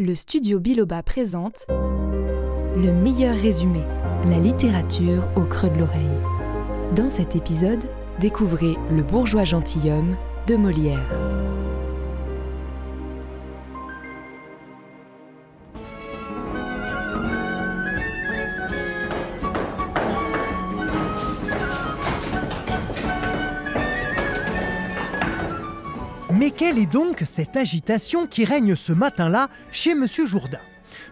Le studio Biloba présente Le meilleur résumé, la littérature au creux de l'oreille. Dans cet épisode, découvrez Le bourgeois gentilhomme de Molière. Quelle est donc cette agitation qui règne ce matin-là chez Monsieur Jourdain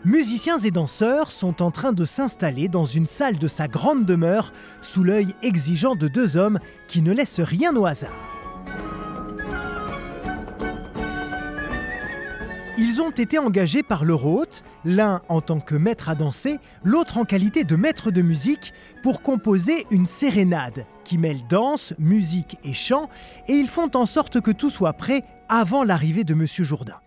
Musiciens et danseurs sont en train de s'installer dans une salle de sa grande demeure sous l'œil exigeant de deux hommes qui ne laissent rien au hasard. Ils ont été engagés par leur hôte, l'un en tant que maître à danser, l'autre en qualité de maître de musique, pour composer une sérénade qui mêle danse, musique et chant, et ils font en sorte que tout soit prêt avant l'arrivée de Monsieur Jourdain.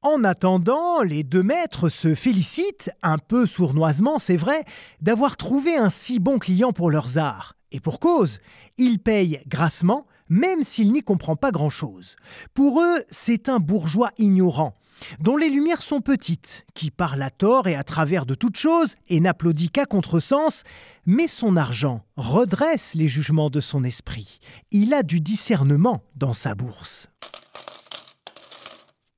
En attendant, les deux maîtres se félicitent, un peu sournoisement c'est vrai, d'avoir trouvé un si bon client pour leurs arts. Et pour cause, ils payent grassement même s'il n'y comprend pas grand-chose. Pour eux, c'est un bourgeois ignorant, dont les lumières sont petites, qui parle à tort et à travers de toutes choses et n'applaudit qu'à contresens, mais son argent redresse les jugements de son esprit. Il a du discernement dans sa bourse.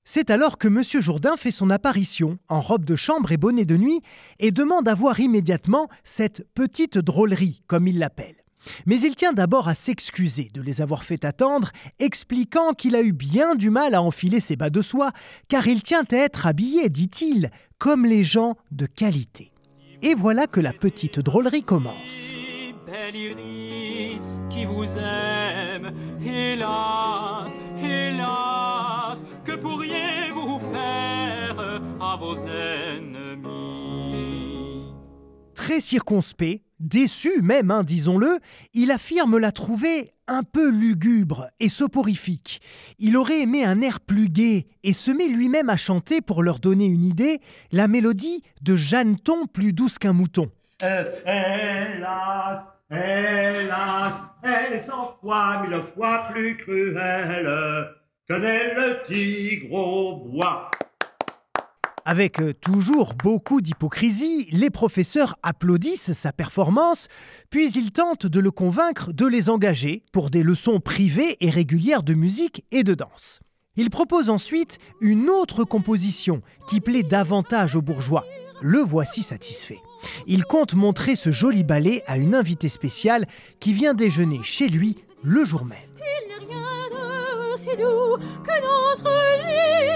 C'est alors que M. Jourdain fait son apparition, en robe de chambre et bonnet de nuit, et demande à voir immédiatement cette petite drôlerie, comme il l'appelle. Mais il tient d'abord à s'excuser de les avoir fait attendre, expliquant qu'il a eu bien du mal à enfiler ses bas de soie, car il tient à être habillé, dit-il, comme les gens de qualité. Et voilà que la petite drôlerie commence. hélas, hélas, que pourriez-vous faire à vos ennemis Très circonspect, Déçu même, hein, disons-le, il affirme la trouver un peu lugubre et soporifique. Il aurait aimé un air plus gai et se met lui-même à chanter, pour leur donner une idée, la mélodie de Jeanneton plus douce qu'un mouton. Euh, hélas, hélas, elle est cent fois, mille fois plus cruelle que le tigre au bois. Avec euh, toujours beaucoup d'hypocrisie, les professeurs applaudissent sa performance, puis ils tentent de le convaincre de les engager pour des leçons privées et régulières de musique et de danse. Il propose ensuite une autre composition qui plaît davantage aux bourgeois. Le voici satisfait. Il compte montrer ce joli ballet à une invitée spéciale qui vient déjeuner chez lui le jour même. Il rien doux que notre lit.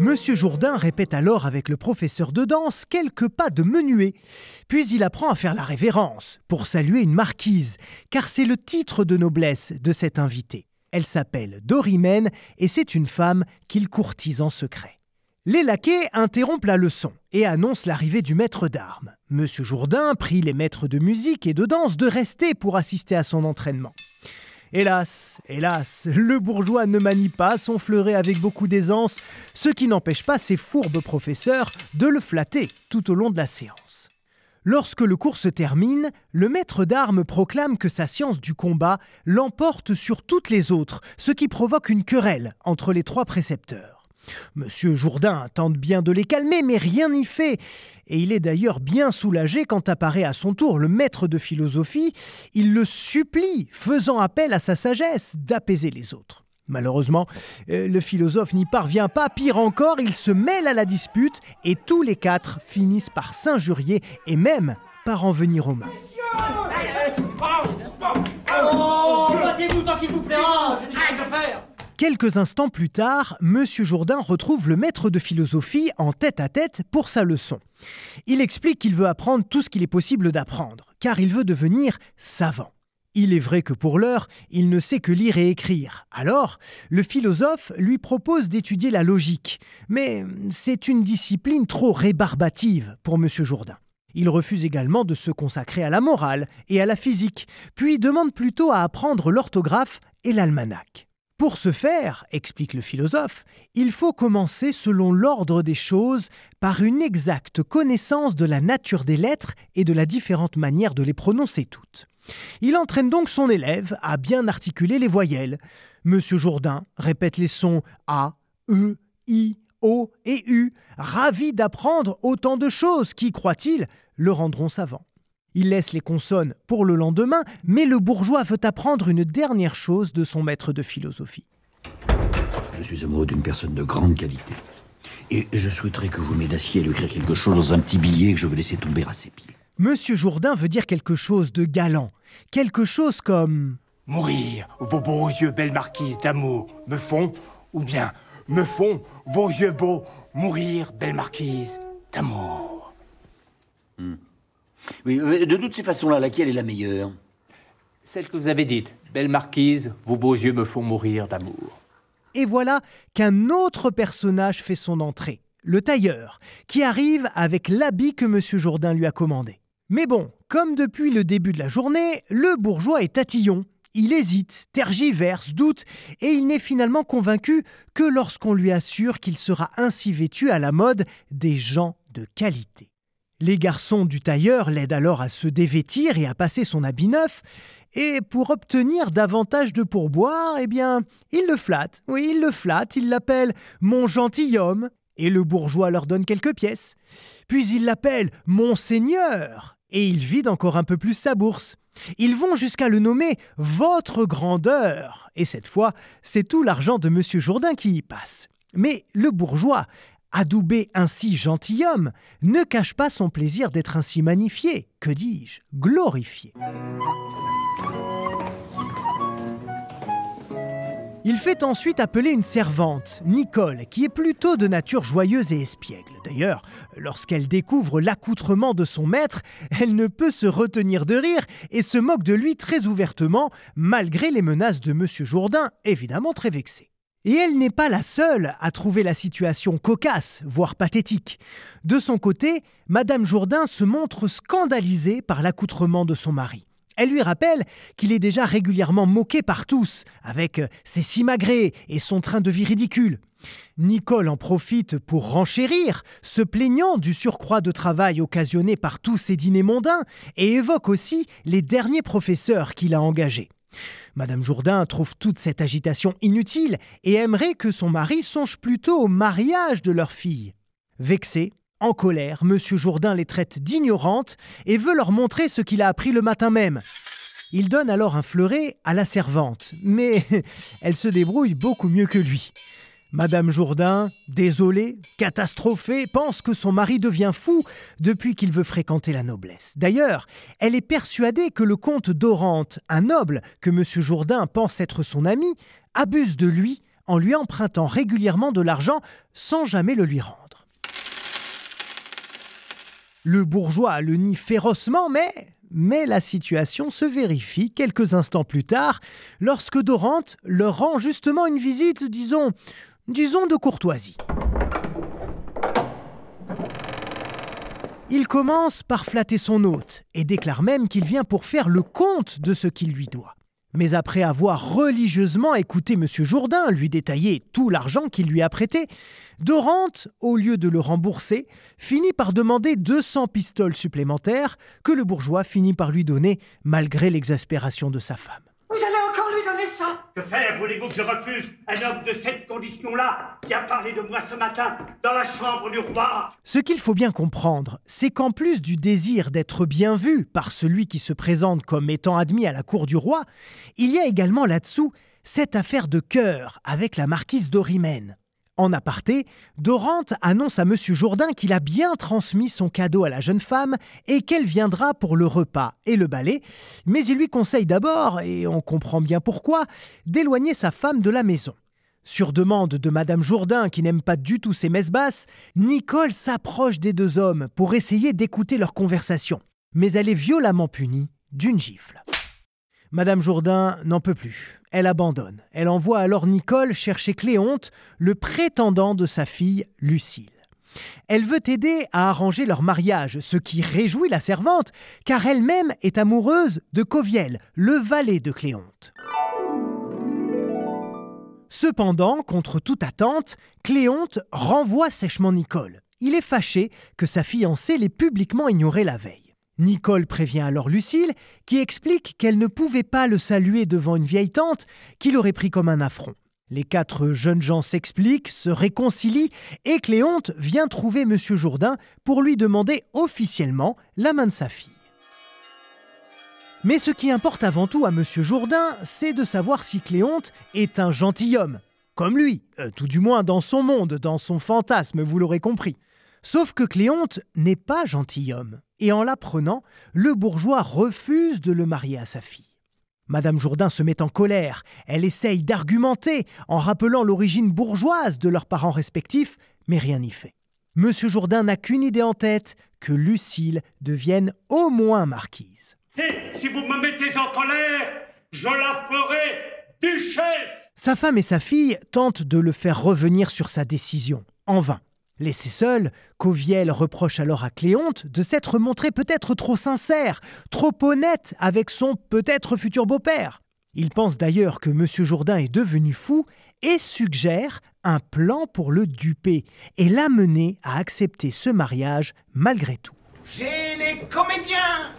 Monsieur Jourdain répète alors avec le professeur de danse quelques pas de menuet, puis il apprend à faire la révérence pour saluer une marquise, car c'est le titre de noblesse de cet invité. Elle s'appelle Dorimène et c'est une femme qu'il courtise en secret. Les laquais interrompent la leçon et annoncent l'arrivée du maître d'armes. Monsieur Jourdain prie les maîtres de musique et de danse de rester pour assister à son entraînement. Hélas, hélas, le bourgeois ne manie pas son fleuret avec beaucoup d'aisance, ce qui n'empêche pas ses fourbes professeurs de le flatter tout au long de la séance. Lorsque le cours se termine, le maître d'armes proclame que sa science du combat l'emporte sur toutes les autres, ce qui provoque une querelle entre les trois précepteurs. Monsieur Jourdain tente bien de les calmer, mais rien n'y fait. Et il est d'ailleurs bien soulagé quand apparaît à son tour le maître de philosophie. Il le supplie, faisant appel à sa sagesse, d'apaiser les autres. Malheureusement, le philosophe n'y parvient pas, pire encore, il se mêle à la dispute et tous les quatre finissent par s'injurier et même par en venir aux mains. vous tant qu'il vous Quelques instants plus tard, M. Jourdain retrouve le maître de philosophie en tête-à-tête pour sa leçon. Il explique qu'il veut apprendre tout ce qu'il est possible d'apprendre, car il veut devenir savant. Il est vrai que pour l'heure, il ne sait que lire et écrire. Alors, le philosophe lui propose d'étudier la logique, mais c'est une discipline trop rébarbative pour M. Jourdain. Il refuse également de se consacrer à la morale et à la physique, puis demande plutôt à apprendre l'orthographe et l'almanach. Pour ce faire, explique le philosophe, il faut commencer selon l'ordre des choses par une exacte connaissance de la nature des lettres et de la différente manière de les prononcer toutes. Il entraîne donc son élève à bien articuler les voyelles. Monsieur Jourdain répète les sons A, E, I, O et U, ravi d'apprendre autant de choses qui, croit-il, le rendront savant. Il laisse les consonnes pour le lendemain, mais le bourgeois veut apprendre une dernière chose de son maître de philosophie. Je suis amoureux d'une personne de grande qualité. Et je souhaiterais que vous m'aidassiez à lui écrire quelque chose dans un petit billet que je veux laisser tomber à ses pieds. Monsieur Jourdain veut dire quelque chose de galant. Quelque chose comme. Mourir, vos beaux yeux, belle marquise d'amour, me font, ou bien me font vos yeux beaux, mourir, belle marquise d'amour. Hmm. Oui, de toutes ces façons-là, laquelle est la meilleure Celle que vous avez dite. Belle marquise, vos beaux yeux me font mourir d'amour. Et voilà qu'un autre personnage fait son entrée, le tailleur, qui arrive avec l'habit que M. Jourdain lui a commandé. Mais bon, comme depuis le début de la journée, le bourgeois est tatillon. Il hésite, tergiverse, doute, et il n'est finalement convaincu que lorsqu'on lui assure qu'il sera ainsi vêtu à la mode des gens de qualité. Les garçons du tailleur l'aident alors à se dévêtir et à passer son habit neuf, et pour obtenir davantage de pourboire, eh bien, ils le flatte, oui, ils le flatte, ils l'appellent « mon gentilhomme, et le bourgeois leur donne quelques pièces. Puis ils l'appellent « Monseigneur, et il vide encore un peu plus sa bourse. Ils vont jusqu'à le nommer Votre Grandeur, et cette fois, c'est tout l'argent de Monsieur Jourdain qui y passe. Mais le bourgeois, Adoubé ainsi gentilhomme ne cache pas son plaisir d'être ainsi magnifié, que dis-je, glorifié. Il fait ensuite appeler une servante, Nicole, qui est plutôt de nature joyeuse et espiègle. D'ailleurs, lorsqu'elle découvre l'accoutrement de son maître, elle ne peut se retenir de rire et se moque de lui très ouvertement, malgré les menaces de M. Jourdain, évidemment très vexé. Et elle n'est pas la seule à trouver la situation cocasse, voire pathétique. De son côté, Madame Jourdain se montre scandalisée par l'accoutrement de son mari. Elle lui rappelle qu'il est déjà régulièrement moqué par tous, avec ses simagrées et son train de vie ridicule. Nicole en profite pour renchérir, se plaignant du surcroît de travail occasionné par tous ces dîners mondains, et évoque aussi les derniers professeurs qu'il a engagés. Madame Jourdain trouve toute cette agitation inutile et aimerait que son mari songe plutôt au mariage de leur fille. Vexé, en colère, Monsieur Jourdain les traite d'ignorantes et veut leur montrer ce qu'il a appris le matin même. Il donne alors un fleuret à la servante, mais elle se débrouille beaucoup mieux que lui. Madame Jourdain, désolée, catastrophée, pense que son mari devient fou depuis qu'il veut fréquenter la noblesse. D'ailleurs, elle est persuadée que le comte d'Orante, un noble que Monsieur Jourdain pense être son ami, abuse de lui en lui empruntant régulièrement de l'argent sans jamais le lui rendre. Le bourgeois le nie férocement, mais mais la situation se vérifie quelques instants plus tard, lorsque Dorante leur rend justement une visite, disons, disons de courtoisie. Il commence par flatter son hôte et déclare même qu'il vient pour faire le compte de ce qu'il lui doit. Mais après avoir religieusement écouté M. Jourdain lui détailler tout l'argent qu'il lui a prêté, Dorante, au lieu de le rembourser, finit par demander 200 pistoles supplémentaires que le bourgeois finit par lui donner malgré l'exaspération de sa femme. Que faire voulez-vous que je refuse un homme de cette condition-là qui a parlé de moi ce matin dans la chambre du roi Ce qu'il faut bien comprendre, c'est qu'en plus du désir d'être bien vu par celui qui se présente comme étant admis à la cour du roi, il y a également là-dessous cette affaire de cœur avec la marquise d'Orimène. En aparté, Dorante annonce à M. Jourdain qu'il a bien transmis son cadeau à la jeune femme et qu'elle viendra pour le repas et le balai, mais il lui conseille d'abord, et on comprend bien pourquoi, d'éloigner sa femme de la maison. Sur demande de Madame Jourdain, qui n'aime pas du tout ses messes basses, Nicole s'approche des deux hommes pour essayer d'écouter leur conversation, mais elle est violemment punie d'une gifle. Madame Jourdain n'en peut plus. Elle abandonne. Elle envoie alors Nicole chercher Cléonte, le prétendant de sa fille Lucille. Elle veut aider à arranger leur mariage, ce qui réjouit la servante, car elle-même est amoureuse de Coviel, le valet de Cléonte. Cependant, contre toute attente, Cléonte renvoie sèchement Nicole. Il est fâché que sa fiancée l'ait publiquement ignoré la veille. Nicole prévient alors Lucille, qui explique qu'elle ne pouvait pas le saluer devant une vieille tante, qui l'aurait pris comme un affront. Les quatre jeunes gens s'expliquent, se réconcilient, et Cléonte vient trouver M. Jourdain pour lui demander officiellement la main de sa fille. Mais ce qui importe avant tout à M. Jourdain, c'est de savoir si Cléonte est un gentilhomme, comme lui, euh, tout du moins dans son monde, dans son fantasme, vous l'aurez compris. Sauf que Cléonte n'est pas gentilhomme, et en l'apprenant, le bourgeois refuse de le marier à sa fille. Madame Jourdain se met en colère, elle essaye d'argumenter en rappelant l'origine bourgeoise de leurs parents respectifs, mais rien n'y fait. Monsieur Jourdain n'a qu'une idée en tête, que Lucille devienne au moins marquise. Et si vous me mettez en colère, je la ferai duchesse Sa femme et sa fille tentent de le faire revenir sur sa décision, en vain. Laissé seul, Coviel reproche alors à Cléonte de s'être montré peut-être trop sincère, trop honnête avec son peut-être futur beau-père. Il pense d'ailleurs que Monsieur Jourdain est devenu fou et suggère un plan pour le duper et l'amener à accepter ce mariage malgré tout. J'ai les comédiens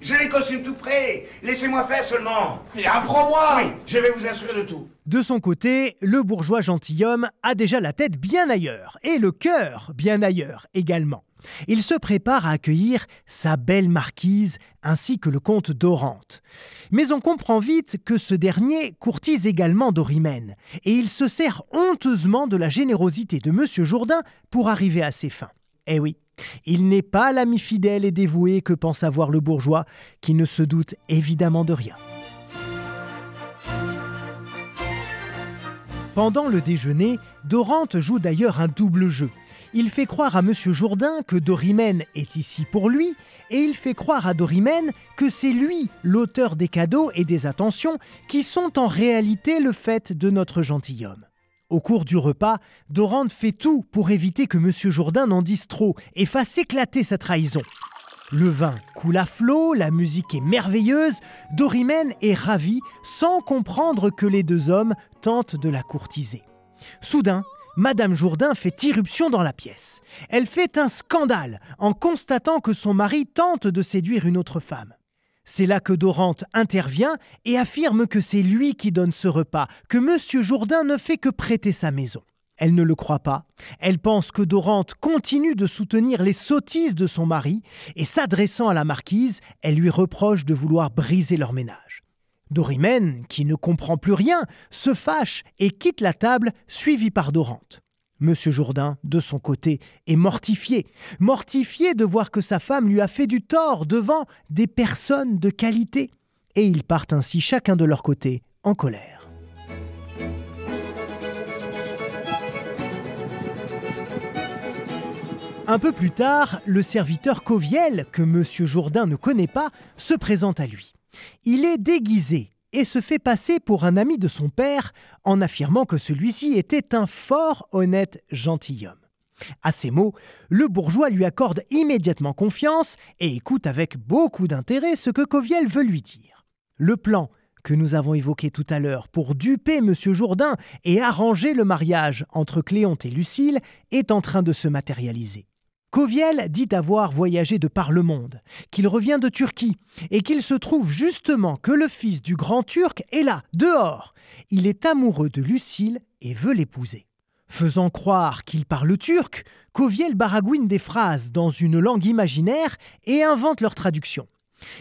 j'ai les costumes tout prêts. Laissez-moi faire seulement. et apprends-moi je vais vous instruire de tout. De son côté, le bourgeois gentilhomme a déjà la tête bien ailleurs et le cœur bien ailleurs également. Il se prépare à accueillir sa belle marquise ainsi que le comte Dorante. Mais on comprend vite que ce dernier courtise également Dorimène et il se sert honteusement de la générosité de Monsieur Jourdain pour arriver à ses fins. Eh oui, il n'est pas l'ami fidèle et dévoué que pense avoir le bourgeois, qui ne se doute évidemment de rien. Pendant le déjeuner, Dorante joue d'ailleurs un double jeu. Il fait croire à M. Jourdain que Dorimène est ici pour lui, et il fait croire à Dorimène que c'est lui l'auteur des cadeaux et des attentions qui sont en réalité le fait de notre gentilhomme. Au cours du repas, Dorande fait tout pour éviter que M. Jourdain n'en dise trop et fasse éclater sa trahison. Le vin coule à flot, la musique est merveilleuse, Dorimène est ravie sans comprendre que les deux hommes tentent de la courtiser. Soudain, Madame Jourdain fait irruption dans la pièce. Elle fait un scandale en constatant que son mari tente de séduire une autre femme. C'est là que Dorante intervient et affirme que c'est lui qui donne ce repas, que M. Jourdain ne fait que prêter sa maison. Elle ne le croit pas, elle pense que Dorante continue de soutenir les sottises de son mari, et s'adressant à la marquise, elle lui reproche de vouloir briser leur ménage. Dorimène, qui ne comprend plus rien, se fâche et quitte la table, suivie par Dorante. Monsieur Jourdain, de son côté, est mortifié, mortifié de voir que sa femme lui a fait du tort devant des personnes de qualité, et ils partent ainsi chacun de leur côté, en colère. Un peu plus tard, le serviteur Coviel, que M. Jourdain ne connaît pas, se présente à lui. Il est déguisé et se fait passer pour un ami de son père en affirmant que celui-ci était un fort honnête gentilhomme. À ces mots, le bourgeois lui accorde immédiatement confiance et écoute avec beaucoup d'intérêt ce que Coviel veut lui dire. Le plan que nous avons évoqué tout à l'heure pour duper Monsieur Jourdain et arranger le mariage entre Cléonte et Lucille est en train de se matérialiser. Coviel dit avoir voyagé de par le monde, qu'il revient de Turquie, et qu'il se trouve justement que le fils du grand turc est là, dehors. Il est amoureux de Lucille et veut l'épouser. Faisant croire qu'il parle turc, Coviel baragouine des phrases dans une langue imaginaire et invente leur traduction.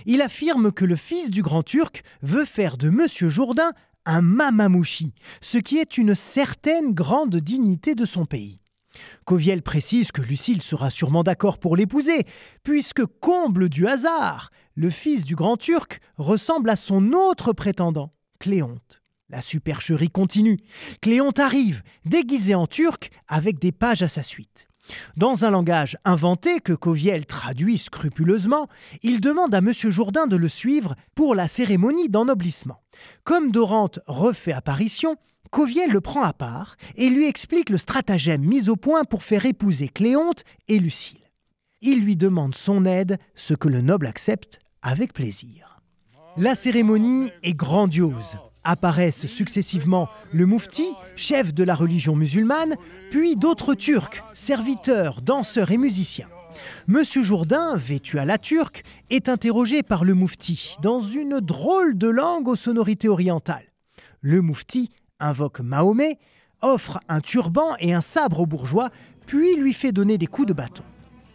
Il affirme que le fils du grand turc veut faire de Monsieur Jourdain un mamamouchi, ce qui est une certaine grande dignité de son pays. Coviel précise que Lucille sera sûrement d'accord pour l'épouser, puisque, comble du hasard, le fils du grand turc ressemble à son autre prétendant, Cléonte. La supercherie continue. Cléonte arrive, déguisé en turc, avec des pages à sa suite. Dans un langage inventé que Coviel traduit scrupuleusement, il demande à M. Jourdain de le suivre pour la cérémonie d'ennoblissement. Comme Dorante refait apparition, Coviel le prend à part et lui explique le stratagème mis au point pour faire épouser Cléonte et Lucille. Il lui demande son aide, ce que le noble accepte avec plaisir. La cérémonie est grandiose. Apparaissent successivement le moufti, chef de la religion musulmane, puis d'autres turcs, serviteurs, danseurs et musiciens. Monsieur Jourdain, vêtu à la turque, est interrogé par le moufti dans une drôle de langue aux sonorités orientales. Le moufti invoque Mahomet, offre un turban et un sabre au bourgeois, puis lui fait donner des coups de bâton.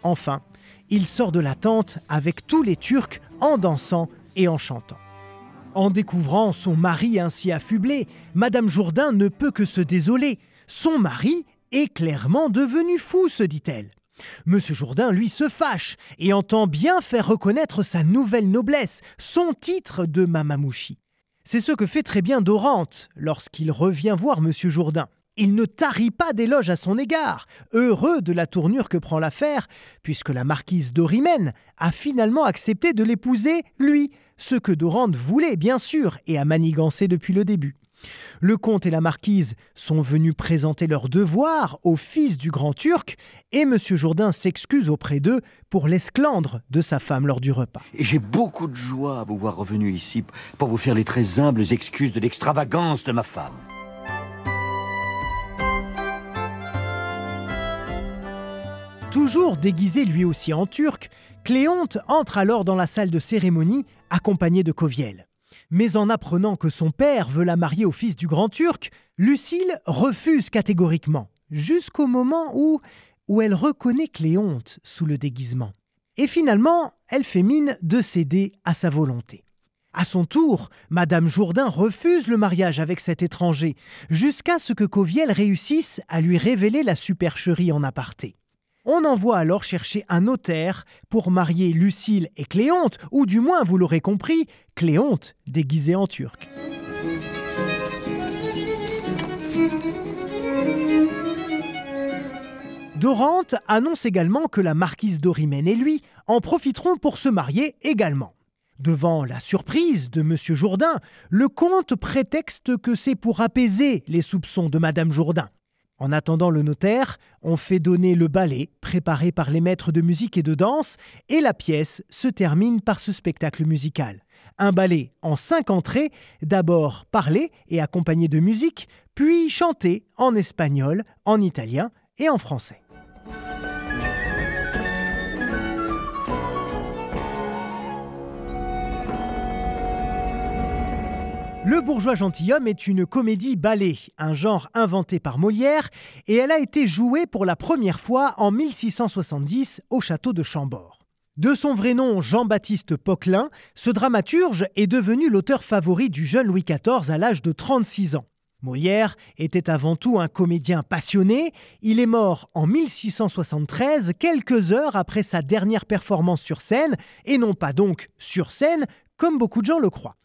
Enfin, il sort de la tente avec tous les Turcs en dansant et en chantant. En découvrant son mari ainsi affublé, Madame Jourdain ne peut que se désoler. Son mari est clairement devenu fou, se dit-elle. Monsieur Jourdain, lui, se fâche et entend bien faire reconnaître sa nouvelle noblesse, son titre de Mamamouchi. C'est ce que fait très bien Dorante lorsqu'il revient voir M. Jourdain. Il ne tarit pas d'éloges à son égard, heureux de la tournure que prend l'affaire, puisque la marquise d'Orimène a finalement accepté de l'épouser, lui, ce que Dorante voulait, bien sûr, et a manigancé depuis le début. Le comte et la marquise sont venus présenter leurs devoirs au fils du grand turc et M. Jourdain s'excuse auprès d'eux pour l'esclandre de sa femme lors du repas. Et j'ai beaucoup de joie à vous voir revenu ici pour vous faire les très humbles excuses de l'extravagance de ma femme. Toujours déguisé lui aussi en turc, Cléonte entre alors dans la salle de cérémonie accompagné de Coviel. Mais en apprenant que son père veut la marier au fils du Grand Turc, Lucille refuse catégoriquement, jusqu'au moment où, où elle reconnaît Cléonte sous le déguisement. Et finalement, elle fait mine de céder à sa volonté. À son tour, Madame Jourdain refuse le mariage avec cet étranger, jusqu'à ce que Coviel réussisse à lui révéler la supercherie en aparté. On envoie alors chercher un notaire pour marier Lucille et Cléonte, ou du moins, vous l'aurez compris, Cléonte déguisée en turc. Dorante annonce également que la marquise d'Orimène et lui en profiteront pour se marier également. Devant la surprise de M. Jourdain, le comte prétexte que c'est pour apaiser les soupçons de Mme Jourdain. En attendant le notaire, on fait donner le ballet, préparé par les maîtres de musique et de danse, et la pièce se termine par ce spectacle musical. Un ballet en cinq entrées, d'abord parlé et accompagné de musique, puis chanté en espagnol, en italien et en français. Le bourgeois gentilhomme est une comédie ballet, un genre inventé par Molière, et elle a été jouée pour la première fois en 1670 au château de Chambord. De son vrai nom Jean-Baptiste Poquelin, ce dramaturge est devenu l'auteur favori du jeune Louis XIV à l'âge de 36 ans. Molière était avant tout un comédien passionné, il est mort en 1673, quelques heures après sa dernière performance sur scène, et non pas donc sur scène, comme beaucoup de gens le croient.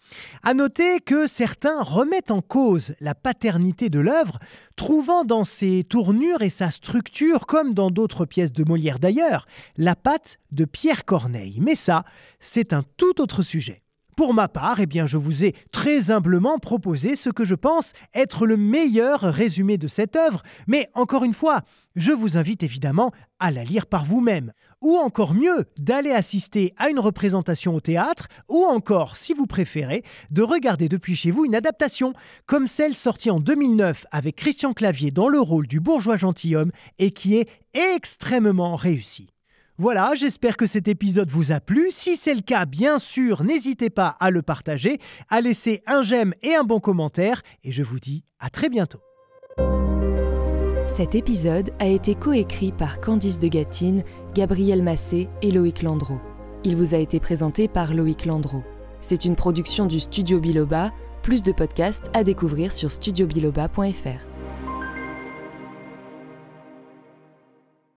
À noter que certains remettent en cause la paternité de l'œuvre, trouvant dans ses tournures et sa structure, comme dans d'autres pièces de Molière d'ailleurs, la patte de Pierre Corneille. Mais ça, c'est un tout autre sujet. Pour ma part, eh bien, je vous ai très humblement proposé ce que je pense être le meilleur résumé de cette œuvre, mais encore une fois, je vous invite évidemment à la lire par vous-même, ou encore mieux, d'aller assister à une représentation au théâtre, ou encore, si vous préférez, de regarder depuis chez vous une adaptation, comme celle sortie en 2009 avec Christian Clavier dans le rôle du bourgeois gentilhomme et qui est extrêmement réussie. Voilà, j'espère que cet épisode vous a plu. Si c'est le cas, bien sûr, n'hésitez pas à le partager, à laisser un j'aime et un bon commentaire, et je vous dis à très bientôt. Cet épisode a été coécrit par Candice de Gatine, Gabriel Massé et Loïc Landreau. Il vous a été présenté par Loïc Landreau. C'est une production du Studio Biloba. Plus de podcasts à découvrir sur studiobiloba.fr.